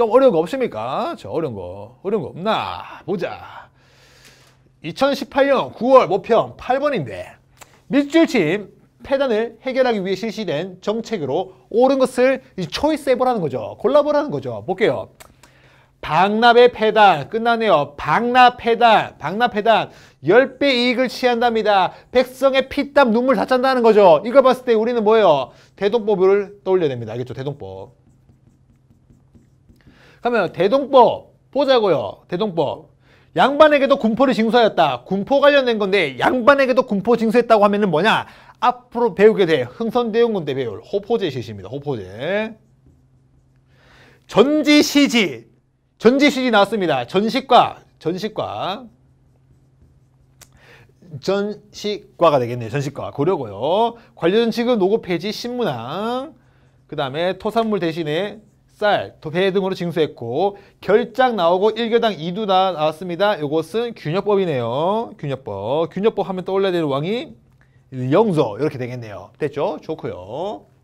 좀 어려운 거 없습니까? 저 어려운 거 어려운 거 없나 보자 2018년 9월 모평 8번인데 밑줄침 폐단을 해결하기 위해 실시된 정책으로 옳은 것을 초이스해보라는 거죠. 골라보라는 거죠. 볼게요. 박납의 폐단 끝나네요. 박납 폐단 박납 폐단 10배 이익을 취한답니다. 백성의 피땀 눈물 다 짠다는 거죠. 이걸 봤을 때 우리는 뭐예요? 대동법을 떠올려야 됩니다. 알겠죠? 대동법. 그러면 대동법 보자고요. 대동법. 양반에게도 군포를 징수하였다. 군포 관련된 건데 양반에게도 군포 징수했다고 하면 은 뭐냐? 앞으로 배우게 될 흥선대용군대 배울 호포제 시시입니다. 호포제. 전지시지. 전지시지 나왔습니다. 전식과. 전식과. 전식과가 되겠네요. 전식과. 고려고요. 관련 직은 노고 폐지 신문항. 그 다음에 토산물 대신에 쌀, 배 등으로 징수했고 결장 나오고 1교당 2두 다 나왔습니다. 이것은 균역법이네요. 균역법. 균역법 하면 떠올려야 되는 왕이 영조 이렇게 되겠네요. 됐죠? 좋고요.